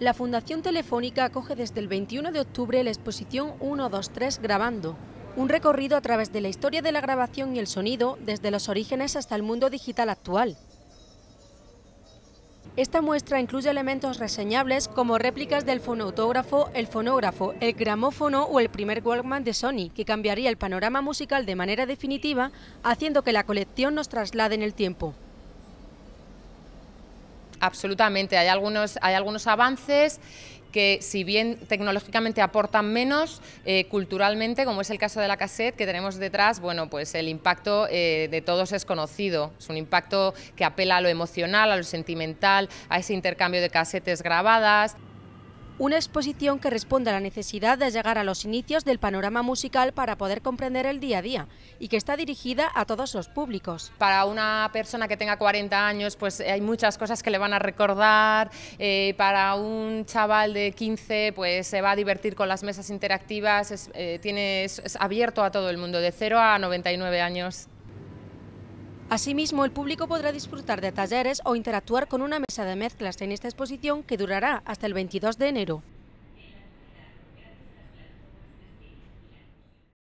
La Fundación Telefónica acoge desde el 21 de octubre la exposición 123 Grabando, un recorrido a través de la historia de la grabación y el sonido, desde los orígenes hasta el mundo digital actual. Esta muestra incluye elementos reseñables como réplicas del fonautógrafo, el fonógrafo, el gramófono o el primer Walkman de Sony, que cambiaría el panorama musical de manera definitiva, haciendo que la colección nos traslade en el tiempo. Absolutamente, hay algunos, hay algunos avances que si bien tecnológicamente aportan menos, eh, culturalmente, como es el caso de la cassette que tenemos detrás, bueno, pues el impacto eh, de todos es conocido. Es un impacto que apela a lo emocional, a lo sentimental, a ese intercambio de casetes grabadas. Una exposición que responde a la necesidad de llegar a los inicios del panorama musical para poder comprender el día a día y que está dirigida a todos los públicos. Para una persona que tenga 40 años, pues eh, hay muchas cosas que le van a recordar. Eh, para un chaval de 15, pues se va a divertir con las mesas interactivas. es eh, abierto a todo el mundo, de 0 a 99 años. Asimismo, el público podrá disfrutar de talleres o interactuar con una mesa de mezclas en esta exposición que durará hasta el 22 de enero.